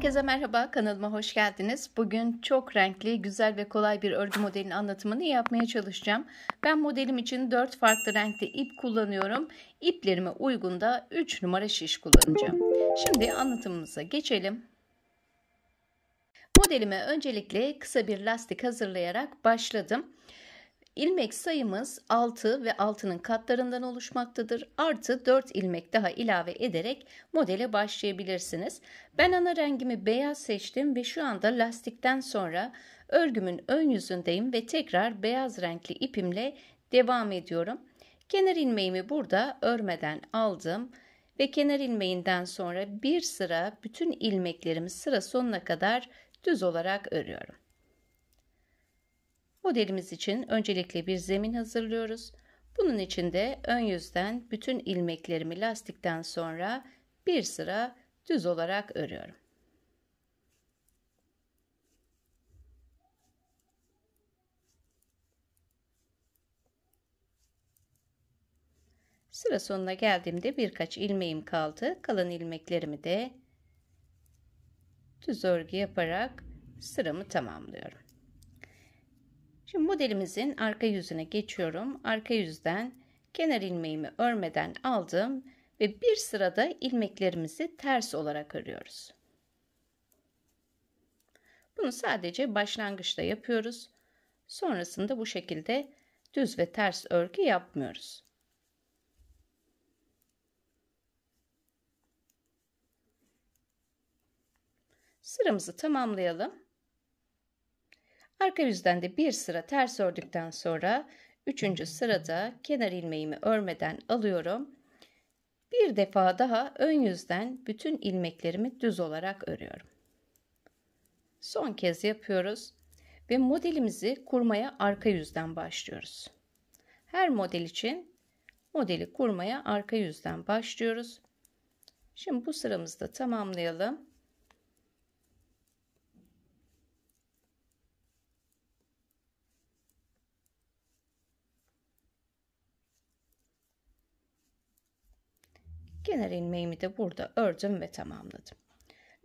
Herkese merhaba, kanalıma hoş geldiniz. Bugün çok renkli, güzel ve kolay bir örgü modelinin anlatımını yapmaya çalışacağım. Ben modelim için 4 farklı renkte ip kullanıyorum. İplerime uygun da 3 numara şiş kullanacağım. Şimdi anlatımımıza geçelim. Modelime öncelikle kısa bir lastik hazırlayarak başladım. İlmek sayımız 6 ve 6'nın katlarından oluşmaktadır. Artı 4 ilmek daha ilave ederek modele başlayabilirsiniz. Ben ana rengimi beyaz seçtim ve şu anda lastikten sonra örgümün ön yüzündeyim ve tekrar beyaz renkli ipimle devam ediyorum. Kenar ilmeğimi burada örmeden aldım ve kenar ilmeğinden sonra bir sıra bütün ilmeklerimi sıra sonuna kadar düz olarak örüyorum. Modelimiz için öncelikle bir zemin hazırlıyoruz. Bunun için de ön yüzden bütün ilmeklerimi lastikten sonra bir sıra düz olarak örüyorum. Sıra sonuna geldiğimde birkaç ilmeğim kaldı. Kalan ilmeklerimi de düz örgü yaparak sıramı tamamlıyorum. Şimdi modelimizin arka yüzüne geçiyorum. Arka yüzden kenar ilmeğimi örmeden aldım ve bir sırada ilmeklerimizi ters olarak örüyoruz. Bunu sadece başlangıçta yapıyoruz. Sonrasında bu şekilde düz ve ters örgü yapmıyoruz. Sıramızı tamamlayalım. Arka yüzden de bir sıra ters ördükten sonra üçüncü sırada kenar ilmeğimi örmeden alıyorum. Bir defa daha ön yüzden bütün ilmeklerimi düz olarak örüyorum. Son kez yapıyoruz ve modelimizi kurmaya arka yüzden başlıyoruz. Her model için modeli kurmaya arka yüzden başlıyoruz. Şimdi bu sıramızı da tamamlayalım. Kenar ilmeğimi de burada ördüm ve tamamladım.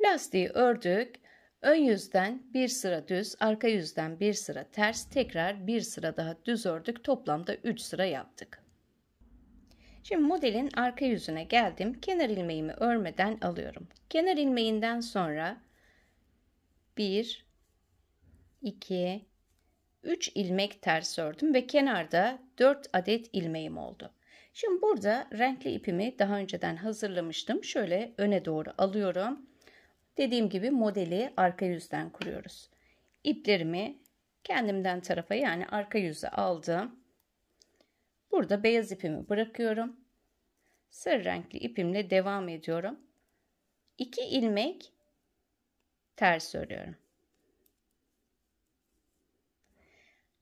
Lastiği ördük. Ön yüzden bir sıra düz, arka yüzden bir sıra ters, tekrar bir sıra daha düz ördük. Toplamda 3 sıra yaptık. Şimdi modelin arka yüzüne geldim. Kenar ilmeğimi örmeden alıyorum. Kenar ilmeğinden sonra 1 2 3 ilmek ters ördüm ve kenarda 4 adet ilmeğim oldu. Şimdi burada renkli ipimi daha önceden hazırlamıştım. Şöyle öne doğru alıyorum. Dediğim gibi modeli arka yüzden kuruyoruz. İplerimi kendimden tarafa yani arka yüze aldım. Burada beyaz ipimi bırakıyorum. Sarı renkli ipimle devam ediyorum. 2 ilmek ters örüyorum.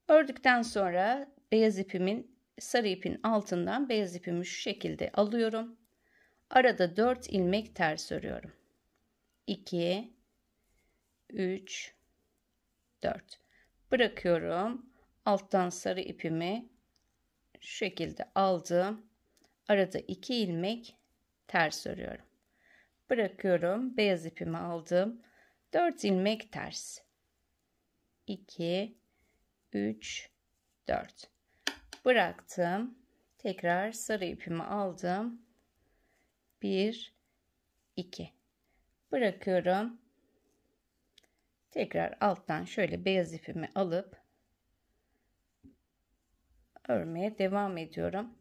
Ördükten sonra beyaz ipimin sarı ipin altından beyaz ipimi şu şekilde alıyorum. Arada 4 ilmek ters örüyorum. 2 3 4 bırakıyorum. Alttan sarı ipimi şu şekilde aldım. Arada 2 ilmek ters örüyorum. Bırakıyorum. Beyaz ipimi aldım. 4 ilmek ters. 2 3 4 bıraktım. Tekrar sarı ipimi aldım. 1 2 bırakıyorum. Tekrar alttan şöyle beyaz ipimi alıp örmeye devam ediyorum.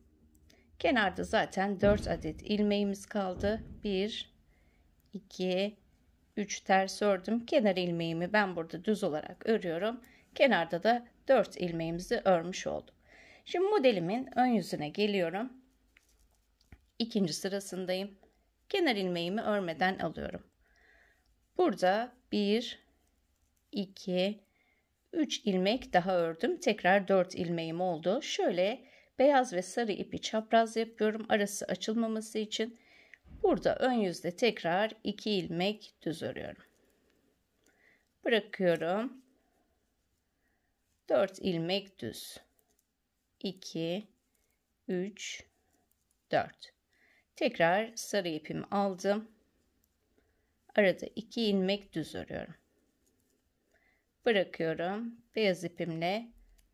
Kenarda zaten 4 adet ilmeğimiz kaldı. 1 2 3 ters ördüm. Kenar ilmeğimi ben burada düz olarak örüyorum. Kenarda da 4 ilmeğimizi örmüş olduk. Şimdi modelimin ön yüzüne geliyorum. İkinci sırasındayım. Kenar ilmeğimi örmeden alıyorum. Burada 1, 2, 3 ilmek daha ördüm. Tekrar 4 ilmeğim oldu. Şöyle beyaz ve sarı ipi çapraz yapıyorum. Arası açılmaması için. Burada ön yüzde tekrar 2 ilmek düz örüyorum. Bırakıyorum. 4 ilmek düz. 2, 3, 4. Tekrar sarı ipimi aldım. Arada 2 ilmek düz örüyorum. Bırakıyorum. Beyaz ipimle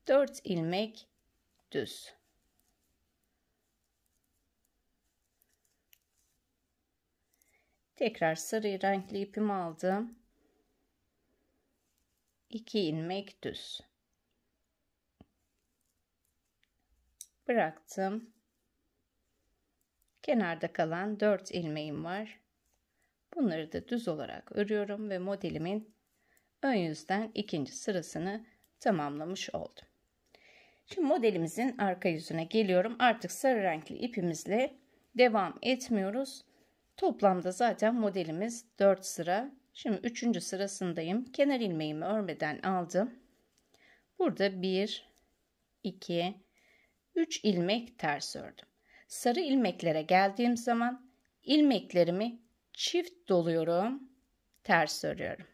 4 ilmek düz. Tekrar sarı renkli ipimi aldım. 2 ilmek düz. bıraktım. Kenarda kalan 4 ilmeğim var. Bunları da düz olarak örüyorum ve modelimin ön yüzden ikinci sırasını tamamlamış oldum. Şimdi modelimizin arka yüzüne geliyorum. Artık sarı renkli ipimizle devam etmiyoruz. Toplamda zaten modelimiz 4 sıra. Şimdi 3. sırasındayım. Kenar ilmeğimi örmeden aldım. Burada 1, 2, 3 ilmek ters ördüm. Sarı ilmeklere geldiğim zaman ilmeklerimi çift doluyorum, ters örüyorum.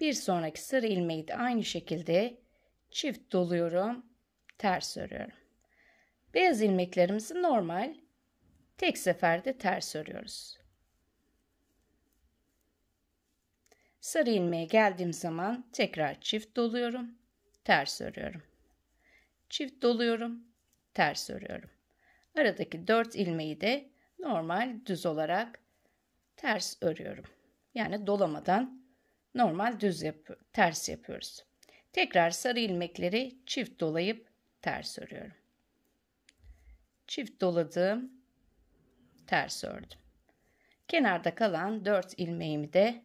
Bir sonraki sarı ilmeği de aynı şekilde çift doluyorum, ters örüyorum. Beyaz ilmeklerimizi normal tek seferde ters örüyoruz. Sarı ilmeğe geldiğim zaman tekrar çift doluyorum, ters örüyorum. Çift doluyorum, ters örüyorum. Aradaki 4 ilmeği de normal düz olarak ters örüyorum. Yani dolamadan normal düz yap ters yapıyoruz. Tekrar sarı ilmekleri çift dolayıp ters örüyorum. Çift doladım, ters ördüm. Kenarda kalan 4 ilmeğimi de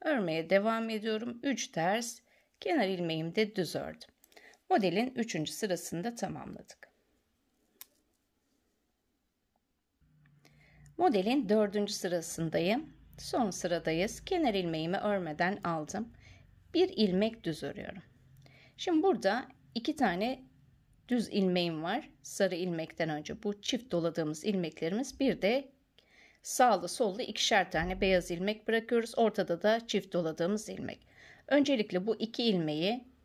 örmeye devam ediyorum. 3 ters, kenar ilmeğimi de düz ördüm modelin 3. sırasında tamamladık. Modelin 4. sırasındayım. Son sıradayız. Kenar ilmeğimi örmeden aldım. Bir ilmek düz örüyorum. Şimdi burada iki tane düz ilmeğim var. Sarı ilmekten önce bu çift doladığımız ilmeklerimiz bir de sağlı sollu ikişer tane beyaz ilmek bırakıyoruz. Ortada da çift doladığımız ilmek. Öncelikle bu iki ilmeği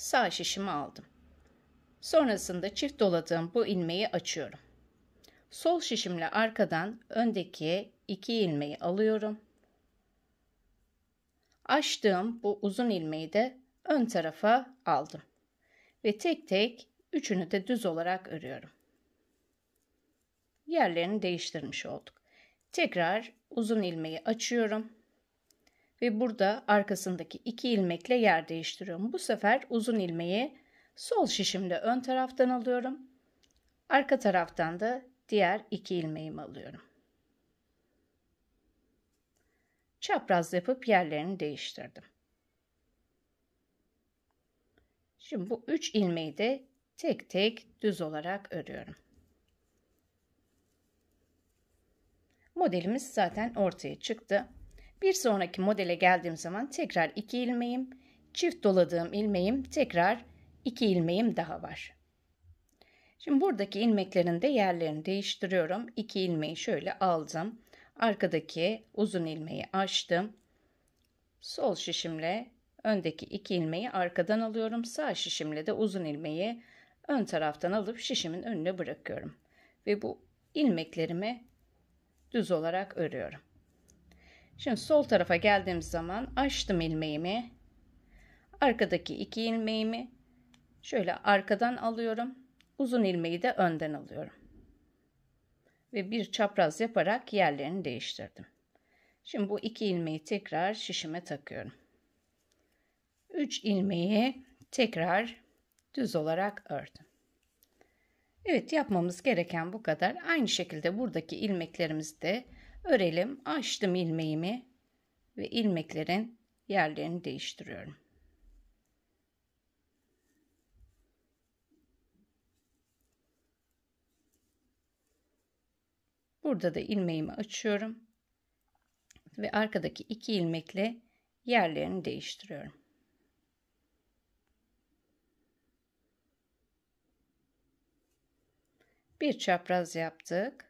sağ şişimi aldım. Sonrasında çift doladığım bu ilmeği açıyorum. Sol şişimle arkadan öndeki iki ilmeği alıyorum. Açtığım bu uzun ilmeği de ön tarafa aldım. Ve tek tek üçünü de düz olarak örüyorum. Yerlerini değiştirmiş olduk. Tekrar uzun ilmeği açıyorum ve burada arkasındaki iki ilmekle yer değiştiriyorum. Bu sefer uzun ilmeği sol şişimde ön taraftan alıyorum. Arka taraftan da diğer iki ilmeğimi alıyorum. Çapraz yapıp yerlerini değiştirdim. Şimdi bu üç ilmeği de tek tek düz olarak örüyorum. Modelimiz zaten ortaya çıktı. Bir sonraki modele geldiğim zaman tekrar 2 ilmeğim, çift doladığım ilmeğim tekrar 2 ilmeğim daha var. Şimdi buradaki ilmeklerin de yerlerini değiştiriyorum. 2 ilmeği şöyle aldım. Arkadaki uzun ilmeği açtım. Sol şişimle öndeki 2 ilmeği arkadan alıyorum. Sağ şişimle de uzun ilmeği ön taraftan alıp şişimin önüne bırakıyorum. Ve bu ilmeklerimi düz olarak örüyorum. Şimdi sol tarafa geldiğim zaman açtım ilmeğimi. Arkadaki iki ilmeğimi şöyle arkadan alıyorum. Uzun ilmeği de önden alıyorum. Ve bir çapraz yaparak yerlerini değiştirdim. Şimdi bu iki ilmeği tekrar şişime takıyorum. üç ilmeği tekrar düz olarak ördüm. Evet yapmamız gereken bu kadar. Aynı şekilde buradaki ilmeklerimizi de örelim. Açtım ilmeğimi ve ilmeklerin yerlerini değiştiriyorum. Burada da ilmeğimi açıyorum ve arkadaki iki ilmekle yerlerini değiştiriyorum. Bir çapraz yaptık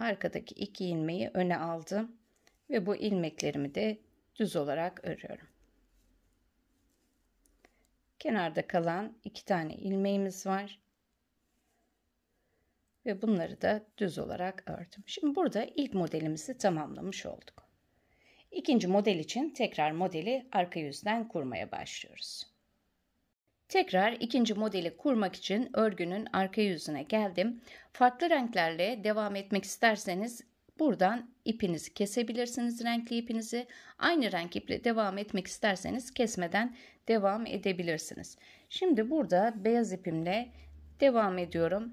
arkadaki iki ilmeği öne aldım ve bu ilmeklerimi de düz olarak örüyorum. Kenarda kalan iki tane ilmeğimiz var. Ve bunları da düz olarak ördüm. Şimdi burada ilk modelimizi tamamlamış olduk. İkinci model için tekrar modeli arka yüzden kurmaya başlıyoruz. Tekrar ikinci modeli kurmak için örgünün arka yüzüne geldim. Farklı renklerle devam etmek isterseniz buradan ipinizi kesebilirsiniz renkli ipinizi. Aynı renk iple devam etmek isterseniz kesmeden devam edebilirsiniz. Şimdi burada beyaz ipimle devam ediyorum.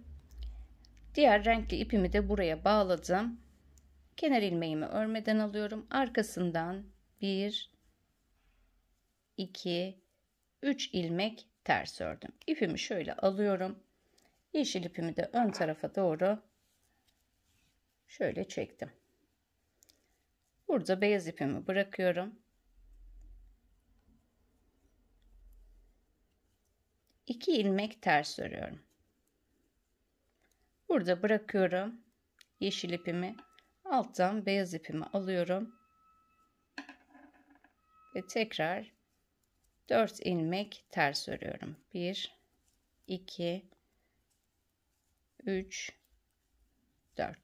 Diğer renkli ipimi de buraya bağladım. Kenar ilmeğimi örmeden alıyorum. Arkasından 1 2 3 ilmek ters ördüm. İpimi şöyle alıyorum. Yeşil ipimi de ön tarafa doğru şöyle çektim. Burada beyaz ipimi bırakıyorum. İki ilmek ters örüyorum. Burada bırakıyorum. Yeşil ipimi alttan beyaz ipimi alıyorum. Ve tekrar 4 ilmek ters örüyorum. 1 2 3 4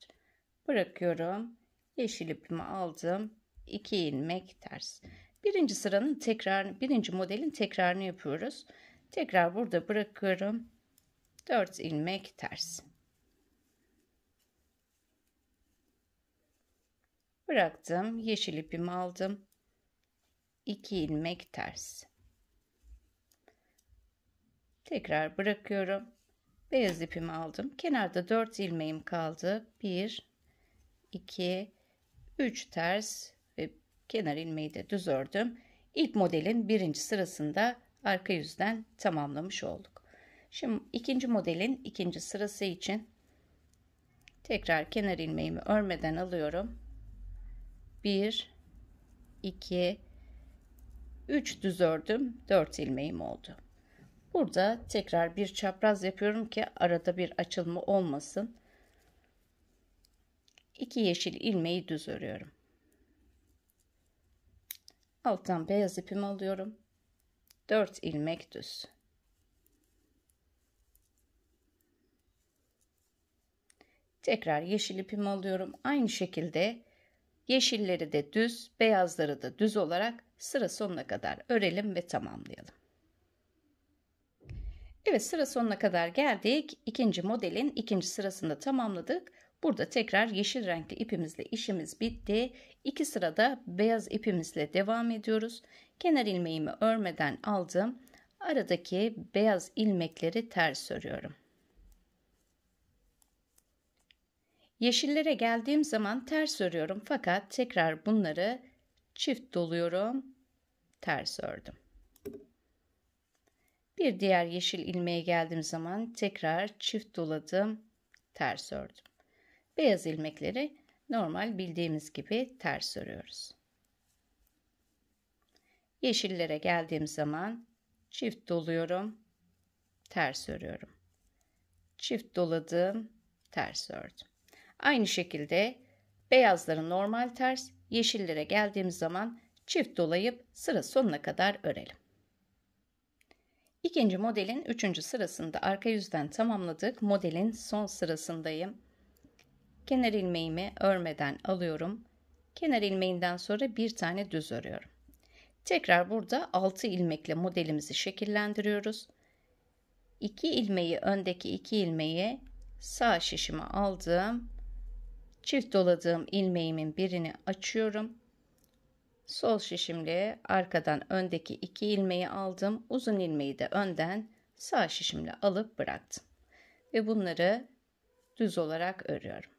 bırakıyorum. Yeşil ipimi aldım. 2 ilmek ters. Birinci sıranın tekrar birinci modelin tekrarını yapıyoruz. Tekrar burada bırakıyorum. 4 ilmek ters. Bıraktım. Yeşil ipimi aldım. 2 ilmek ters. Tekrar bırakıyorum. Beyaz ipimi aldım. Kenarda 4 ilmeğim kaldı. 1 2 3 ters ve kenar ilmeği de düz ördüm. İlk modelin birinci sırasında arka yüzden tamamlamış olduk. Şimdi ikinci modelin ikinci sırası için tekrar kenar ilmeğimi örmeden alıyorum. 1 2 3 düz ördüm. 4 ilmeğim oldu. Burada tekrar bir çapraz yapıyorum ki arada bir açılma olmasın. 2 yeşil ilmeği düz örüyorum. Alttan beyaz ipimi alıyorum. 4 ilmek düz. Tekrar yeşil ipimi alıyorum. Aynı şekilde yeşilleri de düz, beyazları da düz olarak sıra sonuna kadar örelim ve tamamlayalım. Evet sıra sonuna kadar geldik. İkinci modelin ikinci sırasını tamamladık. Burada tekrar yeşil renkli ipimizle işimiz bitti. İki sırada beyaz ipimizle devam ediyoruz. Kenar ilmeğimi örmeden aldım. Aradaki beyaz ilmekleri ters örüyorum. Yeşillere geldiğim zaman ters örüyorum fakat tekrar bunları çift doluyorum. Ters ördüm. Bir diğer yeşil ilmeğe geldiğim zaman tekrar çift doladım, ters ördüm. Beyaz ilmekleri normal bildiğimiz gibi ters örüyoruz. Yeşillere geldiğim zaman çift doluyorum, ters örüyorum. Çift doladım, ters ördüm. Aynı şekilde beyazları normal ters, yeşillere geldiğim zaman çift dolayıp sıra sonuna kadar örelim. İkinci modelin üçüncü sırasında arka yüzden tamamladık. Modelin son sırasındayım. Kenar ilmeğimi örmeden alıyorum. Kenar ilmeğinden sonra bir tane düz örüyorum. Tekrar burada 6 ilmekle modelimizi şekillendiriyoruz. 2 ilmeği öndeki 2 ilmeği sağ şişime aldım. Çift doladığım ilmeğimin birini açıyorum. Sol şişimle arkadan öndeki iki ilmeği aldım. Uzun ilmeği de önden sağ şişimle alıp bıraktım. Ve bunları düz olarak örüyorum.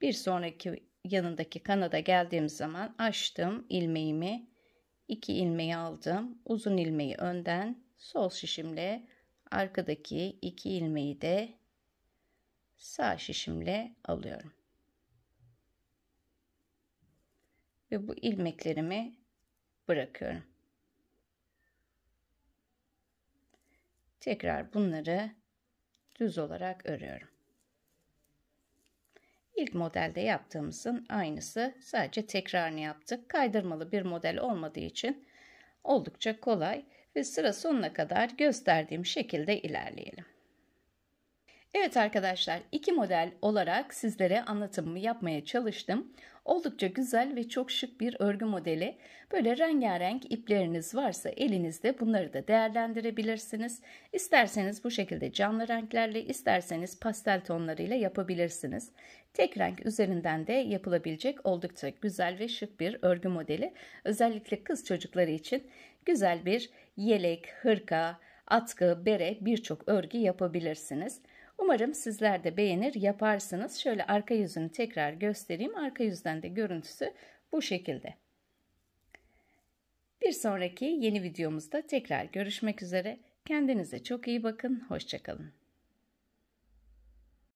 Bir sonraki yanındaki kanada geldiğim zaman açtım ilmeğimi. iki ilmeği aldım. Uzun ilmeği önden sol şişimle arkadaki iki ilmeği de sağ şişimle alıyorum. ve bu ilmeklerimi bırakıyorum. Tekrar bunları düz olarak örüyorum. İlk modelde yaptığımızın aynısı sadece tekrarını yaptık. Kaydırmalı bir model olmadığı için oldukça kolay ve sıra sonuna kadar gösterdiğim şekilde ilerleyelim. Evet arkadaşlar iki model olarak sizlere anlatımımı yapmaya çalıştım. Oldukça güzel ve çok şık bir örgü modeli. Böyle rengarenk ipleriniz varsa elinizde bunları da değerlendirebilirsiniz. İsterseniz bu şekilde canlı renklerle isterseniz pastel tonlarıyla yapabilirsiniz. Tek renk üzerinden de yapılabilecek oldukça güzel ve şık bir örgü modeli. Özellikle kız çocukları için güzel bir yelek, hırka, atkı, bere birçok örgü yapabilirsiniz. Umarım sizler de beğenir yaparsınız. Şöyle arka yüzünü tekrar göstereyim. Arka yüzden de görüntüsü bu şekilde. Bir sonraki yeni videomuzda tekrar görüşmek üzere. Kendinize çok iyi bakın. Hoşçakalın.